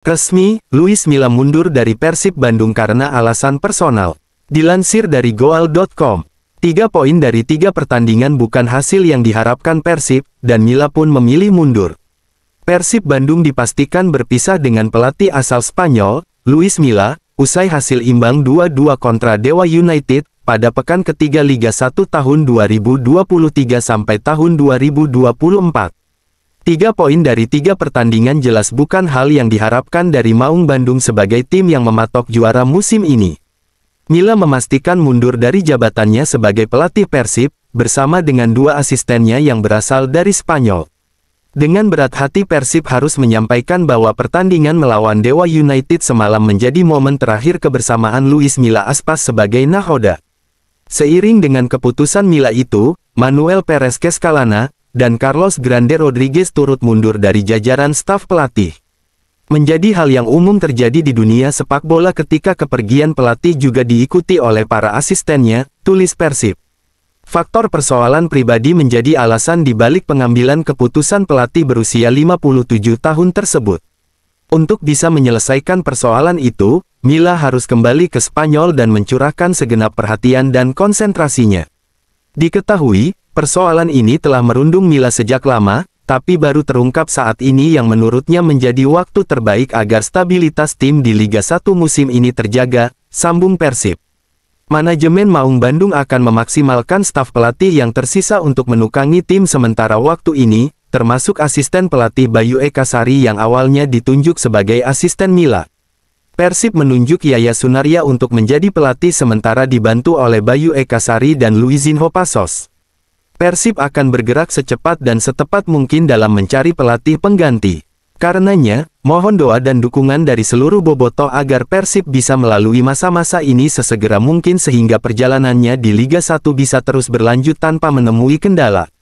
Resmi, Luis Milla mundur dari Persib Bandung karena alasan personal. Dilansir dari goal.com, tiga poin dari tiga pertandingan bukan hasil yang diharapkan Persib, dan Milla pun memilih mundur. Persib Bandung dipastikan berpisah dengan pelatih asal Spanyol, Luis Milla, usai hasil imbang 2-2 kontra Dewa United, pada pekan ketiga Liga 1 tahun 2023 sampai tahun 2024. Tiga poin dari tiga pertandingan jelas bukan hal yang diharapkan dari Maung Bandung sebagai tim yang mematok juara musim ini. Mila memastikan mundur dari jabatannya sebagai pelatih Persib, bersama dengan dua asistennya yang berasal dari Spanyol. Dengan berat hati Persib harus menyampaikan bahwa pertandingan melawan Dewa United semalam menjadi momen terakhir kebersamaan Luis Mila Aspas sebagai nahoda. Seiring dengan keputusan Mila itu, Manuel Perez Kescalana, dan Carlos Grande Rodriguez turut mundur dari jajaran staf pelatih. Menjadi hal yang umum terjadi di dunia sepak bola ketika kepergian pelatih juga diikuti oleh para asistennya, tulis Persib. Faktor persoalan pribadi menjadi alasan di balik pengambilan keputusan pelatih berusia 57 tahun tersebut. Untuk bisa menyelesaikan persoalan itu, Mila harus kembali ke Spanyol dan mencurahkan segenap perhatian dan konsentrasinya. Diketahui, Persoalan ini telah merundung Mila sejak lama, tapi baru terungkap saat ini yang menurutnya menjadi waktu terbaik agar stabilitas tim di Liga 1 musim ini terjaga, sambung Persib. Manajemen Maung Bandung akan memaksimalkan staf pelatih yang tersisa untuk menukangi tim sementara waktu ini, termasuk asisten pelatih Bayu Eka Sari yang awalnya ditunjuk sebagai asisten Mila. Persib menunjuk Yaya Sunaria untuk menjadi pelatih sementara dibantu oleh Bayu Eka Sari dan Luizinho Pasos. Persib akan bergerak secepat dan setepat mungkin dalam mencari pelatih pengganti. Karenanya, mohon doa dan dukungan dari seluruh boboto agar Persib bisa melalui masa-masa ini sesegera mungkin sehingga perjalanannya di Liga 1 bisa terus berlanjut tanpa menemui kendala.